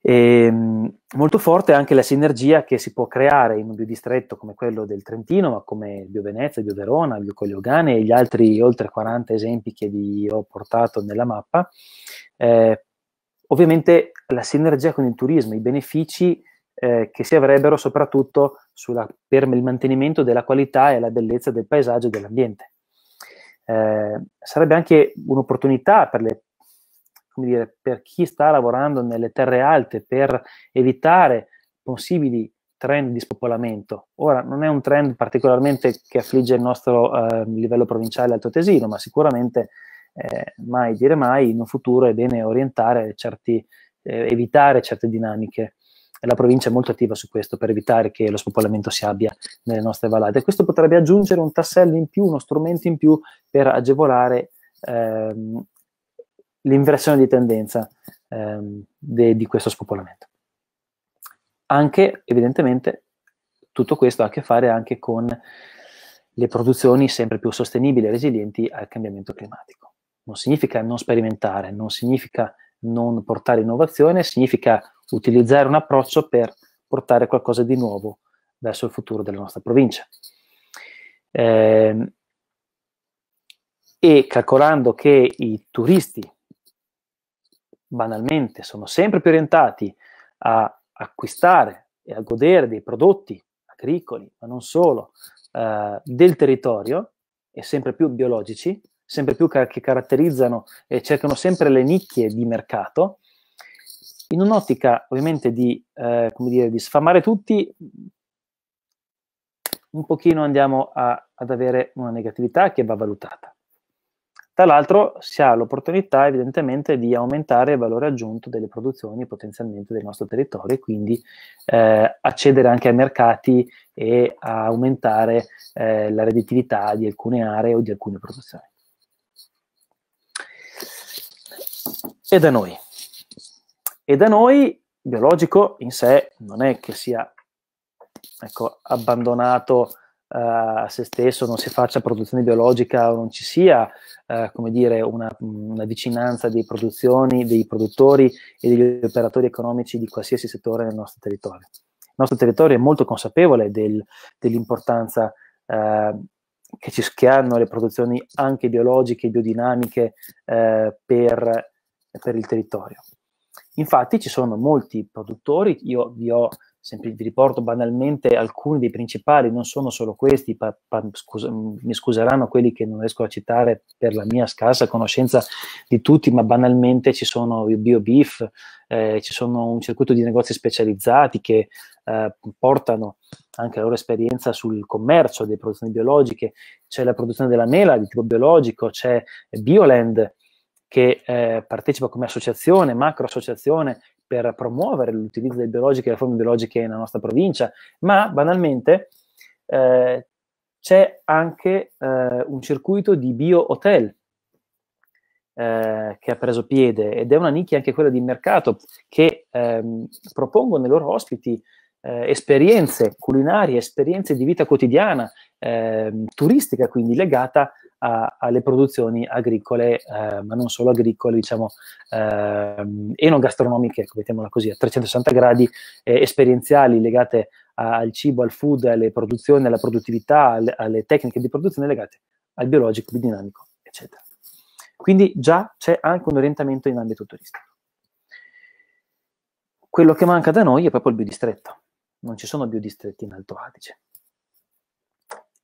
Speaker 1: E, ehm, molto forte è anche la sinergia che si può creare in un biodistretto come quello del Trentino, ma come Bio Venezia, Bio Verona, Bio Cogliogane e gli altri oltre 40 esempi che vi ho portato nella mappa. Eh, ovviamente la sinergia con il turismo, i benefici eh, che si avrebbero soprattutto sulla, per il mantenimento della qualità e la bellezza del paesaggio e dell'ambiente. Eh, sarebbe anche un'opportunità per le come dire, per chi sta lavorando nelle terre alte per evitare possibili trend di spopolamento. Ora, non è un trend particolarmente che affligge il nostro eh, livello provinciale alto-tesino, ma sicuramente, eh, mai dire mai, in un futuro è bene orientare certi, eh, evitare certe dinamiche. La provincia è molto attiva su questo per evitare che lo spopolamento si abbia nelle nostre valate. Questo potrebbe aggiungere un tassello in più, uno strumento in più per agevolare ehm, l'inversione di tendenza ehm, de, di questo spopolamento. Anche, evidentemente, tutto questo ha a che fare anche con le produzioni sempre più sostenibili e resilienti al cambiamento climatico. Non significa non sperimentare, non significa non portare innovazione, significa utilizzare un approccio per portare qualcosa di nuovo verso il futuro della nostra provincia. Eh, e calcolando che i turisti banalmente sono sempre più orientati a acquistare e a godere dei prodotti agricoli, ma non solo, eh, del territorio e sempre più biologici, sempre più ca- che caratterizzano e cercano sempre le nicchie di mercato, in un'ottica ovviamente di, eh, dire, di sfamare tutti, un pochino andiamo a, ad avere una negatività che va valutata. Tra l'altro si ha l'opportunità evidentemente di aumentare il valore aggiunto delle produzioni potenzialmente del nostro territorio e quindi eh, accedere anche ai mercati e aumentare eh, la redditività di alcune aree o di alcune produzioni. E da noi? E da noi biologico in sé non è che sia ecco, abbandonato eh, a se stesso, non si faccia produzione biologica o non ci sia, eh, come dire, una, una vicinanza dei, dei produttori e degli operatori economici di qualsiasi settore nel nostro territorio. Il nostro territorio è molto consapevole del, dell'importanza eh, che, ci, che hanno le produzioni anche biologiche, biodinamiche eh, per, per il territorio. Infatti ci sono molti produttori, io vi ho sempre, vi riporto banalmente alcuni dei principali, non sono solo questi, pa, pa, scusa, mm, mi scuseranno quelli che non riesco a citare per la mia scarsa conoscenza di tutti, ma banalmente ci sono i BioBeef, eh, ci sono un circuito di negozi specializzati che eh, portano anche la loro esperienza sul commercio delle produzioni biologiche, c'è la produzione della mela di tipo biologico, c'è Bioland che eh, partecipa come associazione, macro associazione, per promuovere l'utilizzo del biologico e le forme biologiche nella nostra provincia, ma banalmente eh, c'è anche eh, un circuito di bio hotel eh, che ha preso piede ed è una nicchia anche quella di mercato che ehm, propongono ai loro ospiti eh, esperienze culinarie, esperienze di vita quotidiana, ehm, turistica quindi legata a, alle produzioni agricole, eh, ma non solo agricole, diciamo eh, enogastronomiche, ecco, mettiamola così, a 360 gradi, eh, esperienziali legate a, al cibo, al food, alle produzioni, alla produttività, alle, alle tecniche di produzione legate al biologico, al biodinamico, eccetera. Quindi già c'è anche un orientamento in ambito turistico. Quello che manca da noi è proprio il biodistretto. Non ci sono biodistretti in Alto Adige.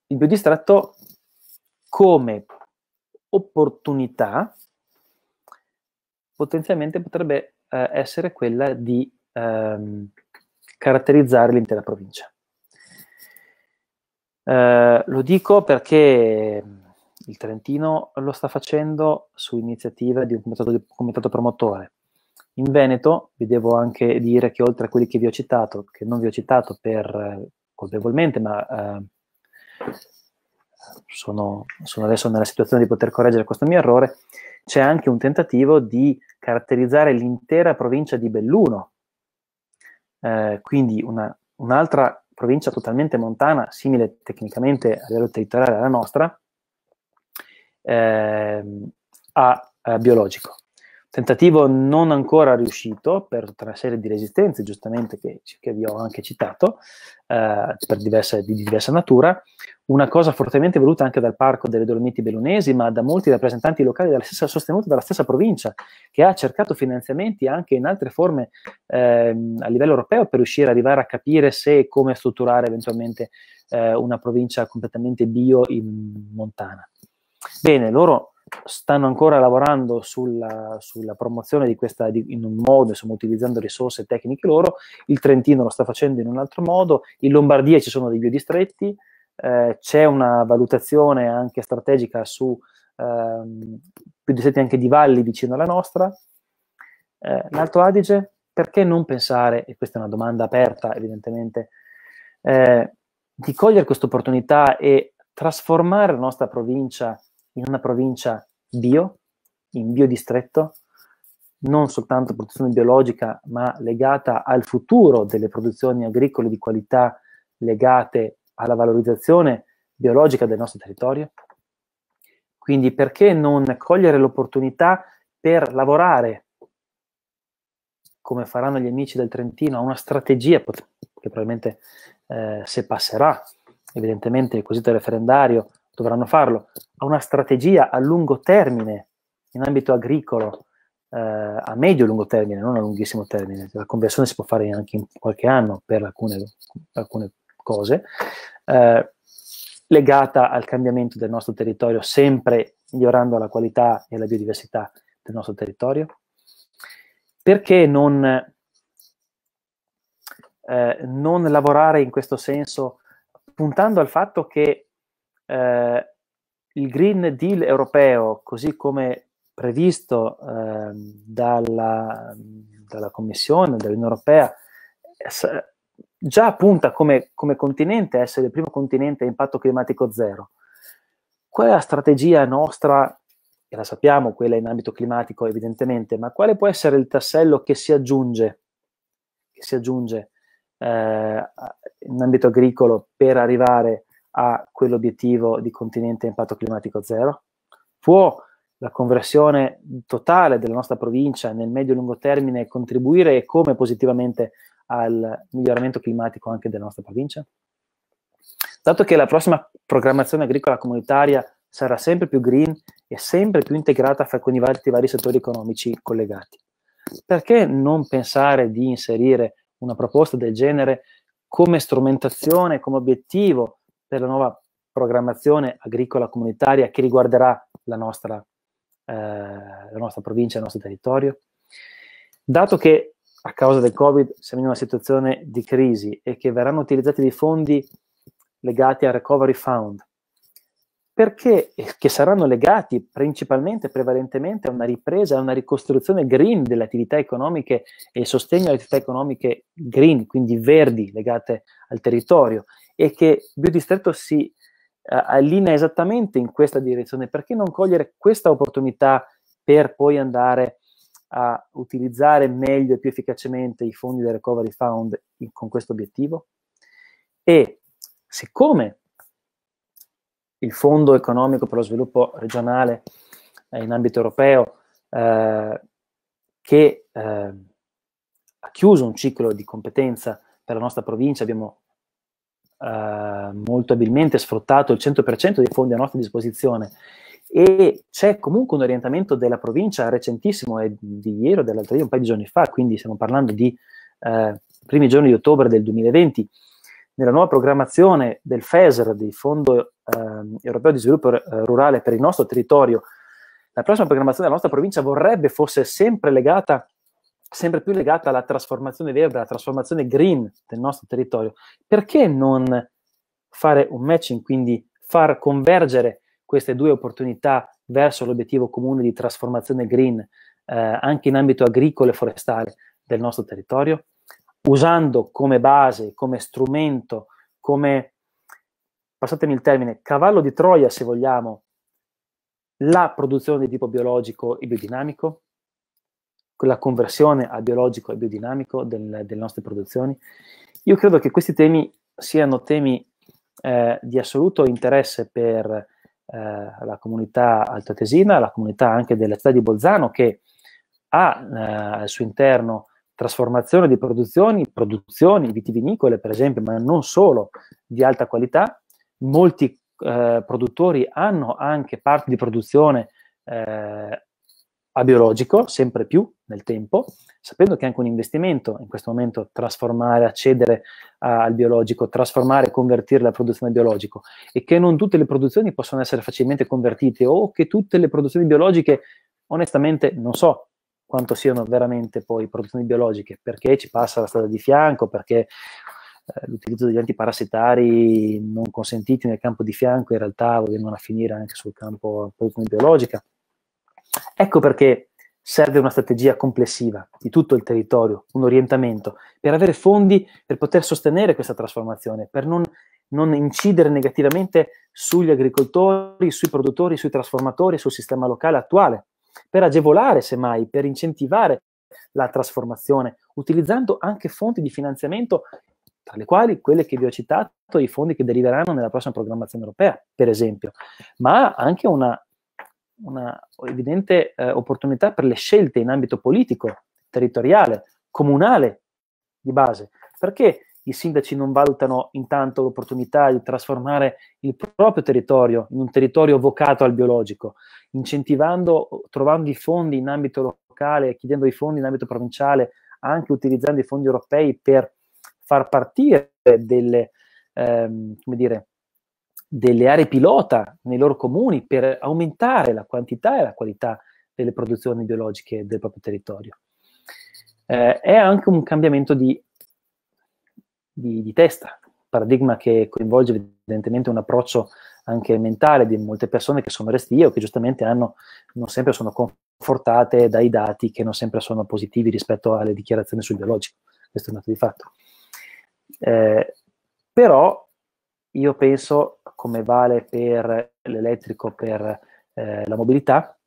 Speaker 1: Il biodistretto come opportunità potenzialmente potrebbe eh, essere quella di ehm, caratterizzare l'intera provincia. Eh, lo dico perché il Trentino lo sta facendo su iniziativa di un comitato, di, comitato promotore. In Veneto vi devo anche dire che oltre a quelli che vi ho citato, che non vi ho citato per, eh, colpevolmente, ma eh, sono, sono adesso nella situazione di poter correggere questo mio errore, c'è anche un tentativo di caratterizzare l'intera provincia di Belluno, eh, quindi una, un'altra provincia totalmente montana, simile tecnicamente a livello territoriale alla nostra, ehm, eh, a, a biologico. Tentativo non ancora riuscito per una serie di resistenze, giustamente, che, che vi ho anche citato, eh, diverse, di, diversa natura. Una cosa fortemente voluta anche dal Parco delle Dolomiti Bellunesi, ma da molti rappresentanti locali della stessa, sostenuta dalla stessa provincia, che ha cercato finanziamenti anche in altre forme eh, a livello europeo per riuscire ad arrivare a capire se e come strutturare eventualmente eh, una provincia completamente bio in montana. Bene, loro stanno ancora lavorando sulla, sulla promozione di questa di, in un modo, insomma, utilizzando risorse tecniche loro, il Trentino lo sta facendo in un altro modo, in Lombardia ci sono dei biodistretti, eh, c'è una valutazione anche strategica su ehm, biodistretti anche di valli vicino alla nostra. Eh, L'Alto Adige, perché non pensare, e questa è una domanda aperta evidentemente, eh, di cogliere questa opportunità e trasformare la nostra provincia in una provincia bio, in biodistretto, non soltanto produzione biologica, ma legata al futuro delle produzioni agricole di qualità legate alla valorizzazione biologica del nostro territorio? Quindi perché non cogliere l'opportunità per lavorare, come faranno gli amici del Trentino, a una strategia che probabilmente eh, se passerà, evidentemente il quesito referendario dovranno farlo, a una strategia a lungo termine in ambito agricolo, eh, a medio e lungo termine, non a lunghissimo termine. La conversione si può fare anche in qualche anno per alcune, per alcune cose, eh, legata al cambiamento del nostro territorio, sempre migliorando la qualità e la biodiversità del nostro territorio. Perché non, eh, non lavorare in questo senso puntando al fatto che eh, il Green Deal europeo, così come previsto eh, dalla, dalla, Commissione, dall'Unione Europea, già punta come, come continente a essere il primo continente a impatto climatico zero. Qual è la strategia nostra e la sappiamo, quella in ambito climatico evidentemente, ma quale può essere il tassello che si aggiunge, che si aggiunge eh, in ambito agricolo per arrivare a quell'obiettivo di continente a impatto climatico zero? Può la conversione totale della nostra provincia nel medio e lungo termine contribuire e come positivamente al miglioramento climatico anche della nostra provincia? Dato che la prossima programmazione agricola comunitaria sarà sempre più green e sempre più integrata fra i vari, vari settori economici collegati, perché non pensare di inserire una proposta del genere come strumentazione, come obiettivo per la nuova programmazione agricola comunitaria che riguarderà la nostra, eh, la nostra provincia, il nostro territorio. Dato che a causa del Covid siamo in una situazione di crisi e che verranno utilizzati dei fondi legati al Recovery Fund, perché che saranno legati principalmente, prevalentemente a una ripresa, a una ricostruzione green delle attività economiche e il sostegno alle attività economiche green, quindi verdi, legate al territorio e che Biodistretto si eh, allinea esattamente in questa direzione. Perché non cogliere questa opportunità per poi andare a utilizzare meglio e più efficacemente i fondi del Recovery Fund in, con questo obiettivo? E siccome il Fondo economico per lo sviluppo regionale eh, in ambito europeo eh, che eh, ha chiuso un ciclo di competenza per la nostra provincia, abbiamo eh, molto abilmente sfruttato il 100% dei fondi a nostra disposizione e c'è comunque un orientamento della provincia recentissimo, è di ieri o dell'altro ieri, un paio di giorni fa, quindi stiamo parlando di eh, primi giorni di ottobre del 2020, nella nuova programmazione del FESR, del Fondo eh, Europeo di Sviluppo eh, Rurale per il nostro territorio, la prossima programmazione della nostra provincia vorrebbe fosse sempre legata sempre più legata alla trasformazione verde, alla trasformazione green del nostro territorio. Perché non fare un matching, quindi far convergere queste due opportunità verso l'obiettivo comune di trasformazione green eh, anche in ambito agricolo e forestale del nostro territorio, usando come base, come strumento, come, passatemi il termine, cavallo di Troia se vogliamo, la produzione di tipo biologico e biodinamico, quella conversione a biologico e biodinamico del, delle nostre produzioni. Io credo che questi temi siano temi eh, di assoluto interesse per eh, la comunità altoatesina, la comunità anche della città di Bolzano che ha eh, al suo interno trasformazione di produzioni, produzioni vitivinicole per esempio, ma non solo di alta qualità. Molti eh, produttori hanno anche parti di produzione eh, a biologico, sempre più, nel tempo, sapendo che è anche un investimento in questo momento trasformare, accedere a, al biologico, trasformare, convertire la produzione al biologico e che non tutte le produzioni possono essere facilmente convertite o che tutte le produzioni biologiche, onestamente non so quanto siano veramente poi produzioni biologiche, perché ci passa la strada di fianco, perché eh, l'utilizzo degli antiparassitari non consentiti nel campo di fianco in realtà vengono a finire anche sul campo produzione biologica. Ecco perché serve una strategia complessiva di tutto il territorio, un orientamento, per avere fondi per poter sostenere questa trasformazione, per non, non incidere negativamente sugli agricoltori, sui produttori, sui trasformatori, sul sistema locale attuale, per agevolare semmai, per incentivare la trasformazione, utilizzando anche fonti di finanziamento, tra le quali quelle che vi ho citato, i fondi che deriveranno nella prossima programmazione europea, per esempio, ma anche una una evidente eh, opportunità per le scelte in ambito politico, territoriale, comunale di base. Perché i sindaci non valutano intanto l'opportunità di trasformare il proprio territorio in un territorio vocato al biologico, incentivando, trovando i fondi in ambito locale, chiedendo i fondi in ambito provinciale, anche utilizzando i fondi europei per far partire delle, ehm, come dire, delle aree pilota nei loro comuni per aumentare la quantità e la qualità delle produzioni biologiche del proprio territorio. Eh, è anche un cambiamento di, di, di, testa, paradigma che coinvolge evidentemente un approccio anche mentale di molte persone che sono restie o che giustamente hanno, non sempre sono confortate dai dati che non sempre sono positivi rispetto alle dichiarazioni sul biologico. Questo è un dato di fatto. Eh, però io penso, come vale per l'elettrico, per eh, la mobilità,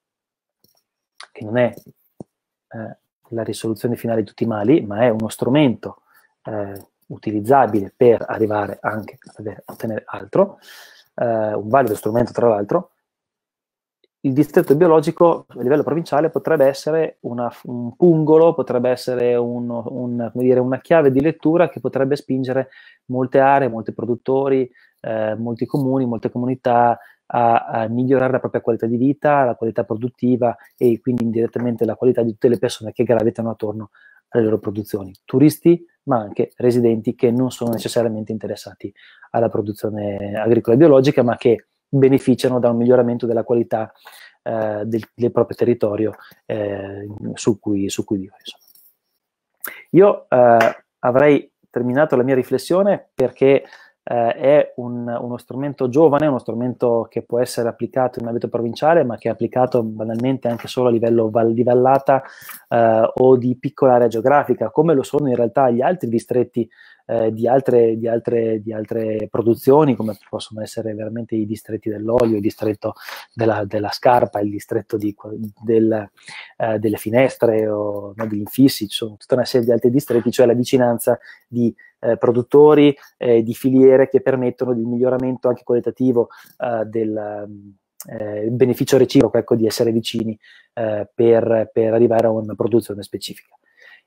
Speaker 1: che non è eh, la risoluzione finale di tutti i mali, ma è uno strumento eh, utilizzabile per arrivare anche a ottenere altro, eh, un valido strumento tra l'altro, il distretto biologico a livello provinciale potrebbe essere una, un pungolo, potrebbe essere un, un, dire, una chiave di lettura che potrebbe spingere molte aree, molti produttori, eh, molti comuni, molte comunità a, a, migliorare la propria qualità di vita, la qualità produttiva e quindi indirettamente la qualità di tutte le persone che gravitano attorno alle loro produzioni, turisti ma anche residenti che non sono necessariamente interessati alla produzione agricola e biologica ma che beneficiano da un miglioramento della qualità eh, del, del, proprio territorio eh, su, cui, su cui vive. Io eh, avrei terminato la mia riflessione perché eh, è un, uno strumento giovane, uno strumento che può essere applicato in ambito provinciale, ma che è applicato banalmente anche solo a livello val di vallata eh, o di piccola area geografica, come lo sono in realtà gli altri distretti eh, di, altre, di, altre, di, altre, produzioni, come possono essere veramente i distretti dell'olio, il distretto della, della scarpa, il distretto di, del, eh, delle finestre o no, degli infissi, ci sono tutta una serie di altri distretti, cioè la vicinanza di eh, produttori di filiere che permettono il miglioramento anche qualitativo eh, del eh, beneficio reciproco ecco, di essere vicini eh, per, per, arrivare a una produzione specifica.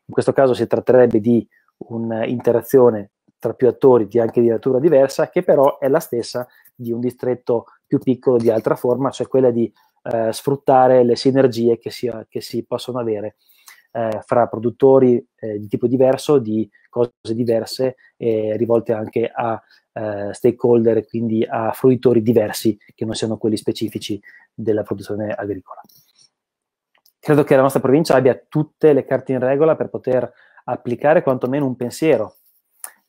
Speaker 1: In questo caso si tratterebbe di un'interazione tra più attori di anche di natura diversa, che però è la stessa di un distretto più piccolo di altra forma, cioè quella di eh, sfruttare le sinergie che si, che si possono avere eh, fra produttori eh, di tipo diverso, di cose diverse, rivolte anche a eh, stakeholder, quindi a fruitori diversi che non siano quelli specifici della produzione agricola. Credo che la nostra provincia abbia tutte le carte in regola per poter applicare quantomeno un pensiero,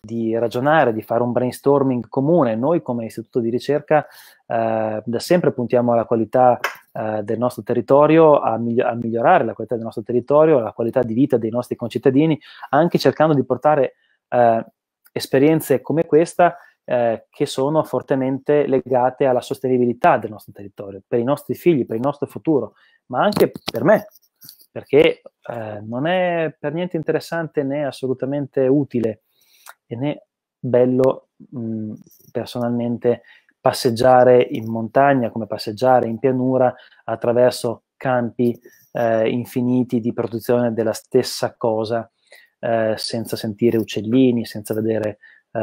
Speaker 1: di ragionare, di fare un brainstorming comune. Noi come istituto di ricerca eh, da sempre puntiamo alla qualità eh, del nostro territorio, a, migli- a, migliorare la qualità del nostro territorio, la qualità di vita dei nostri concittadini, anche cercando di portare eh, esperienze come questa eh, che sono fortemente legate alla sostenibilità del nostro territorio, per i nostri figli, per il nostro futuro, ma anche per me, perché eh, non è per niente interessante né assolutamente utile e né bello mh, mhmm, personalmente passeggiare in montagna come passeggiare in pianura attraverso campi eh, infiniti di produzione della stessa cosa eh, senza sentire uccellini, senza vedere eh,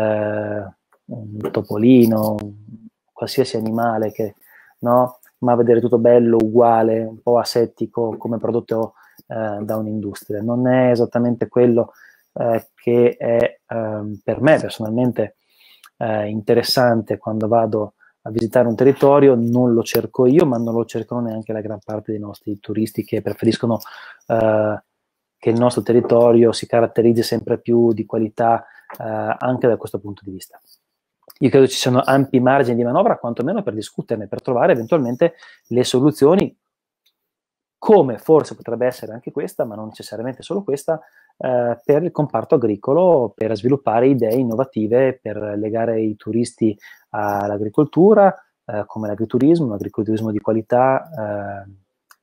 Speaker 1: un topolino, qualsiasi animale che no? ma vedere tutto bello, uguale, un po' asettico come prodotto eh, da un'industria. Non è esattamente quello eh, che è ehm, per me personalmente eh, interessante quando vado a visitare un territorio, non lo cerco io, ma non lo cercano neanche la gran parte dei nostri turisti che preferiscono eh, che il nostro territorio si caratterizzi sempre più di qualità eh, anche da questo punto di vista io credo ci siano ampi margini di manovra, quantomeno per discuterne, per trovare eventualmente le soluzioni, come forse potrebbe essere anche questa, ma non necessariamente solo questa, eh, per il comparto agricolo, per sviluppare idee innovative, per legare i turisti all'agricoltura, eh, come l'agriturismo, un agriturismo di qualità, eh,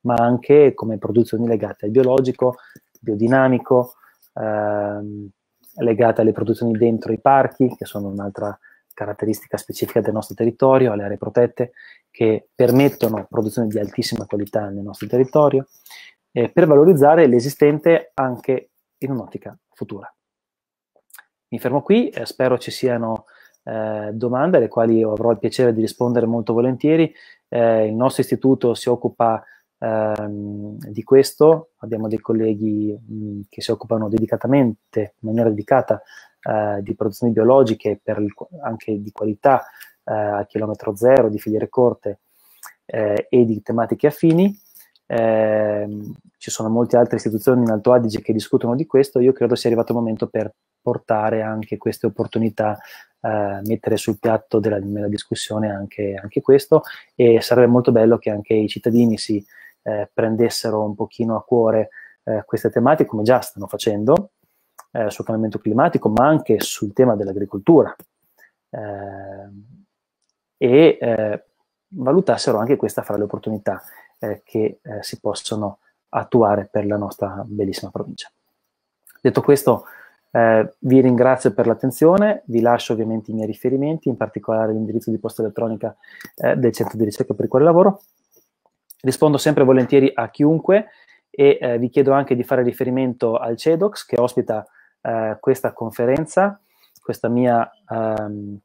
Speaker 1: ma anche come produzioni legate al biologico, biodinamico, ehm, legate alle produzioni dentro i parchi, che sono un'altra caratteristica specifica del nostro territorio, alle aree protette che permettono produzione di altissima qualità nel nostro territorio, eh, per valorizzare l'esistente anche in un'ottica futura. Mi fermo qui, eh, spero ci siano eh, domande alle quali avrò il piacere di rispondere molto volentieri. Eh, il nostro istituto si occupa ehm, di questo, abbiamo dei colleghi mh, che si occupano dedicatamente, in maniera dedicata, eh, di produzioni biologiche il, anche di qualità eh, a chilometro zero, di filiere corte eh, e di tematiche affini. Ehm, ci sono molte altre istituzioni in Alto Adige che discutono di questo, io credo sia arrivato il momento per portare anche queste opportunità Uh, mettere sul piatto della, della discussione anche, anche, questo e sarebbe molto bello che anche i cittadini si uh, prendessero un pochino a cuore uh, queste tematiche come già stanno facendo eh, sul cambiamento climatico, ma anche sul tema dell'agricoltura. Eh, e eh, valutassero anche questa fra le opportunità eh, che si possono attuare per la nostra bellissima provincia. Detto questo, eh, vi ringrazio per l'attenzione, vi lascio ovviamente i miei riferimenti, in particolare l'indirizzo di posta elettronica eh, del centro di ricerca per il quale lavoro. Rispondo sempre volentieri a chiunque e eh, vi chiedo anche di fare riferimento al CEDOX che ospita eh, questa conferenza, questa mia ehm,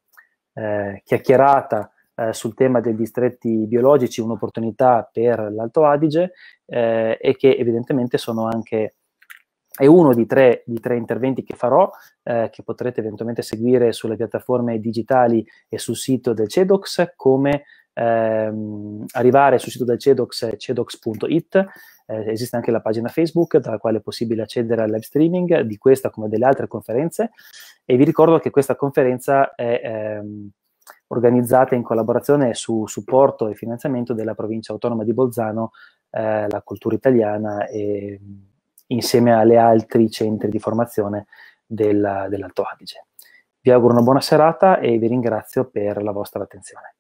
Speaker 1: eh, chiacchierata eh, sul tema dei distretti biologici, un'opportunità per l'Alto Adige eh, e che evidentemente sono anche è uno di tre, di tre, interventi che farò, eh, che potrete eventualmente seguire sulle piattaforme digitali e sul sito del CEDOX, come ehm, arrivare sul sito del CEDOX, cedox.it, eh, esiste anche la pagina Facebook dalla quale è possibile accedere al live streaming di questa come delle altre conferenze e vi ricordo che questa conferenza è ehm, organizzata in collaborazione su supporto e finanziamento della provincia autonoma di Bolzano, eh, la cultura italiana e, insieme alle altri centri di formazione della, dell'Alto Adige. Vi auguro una buona serata e vi ringrazio per la vostra attenzione.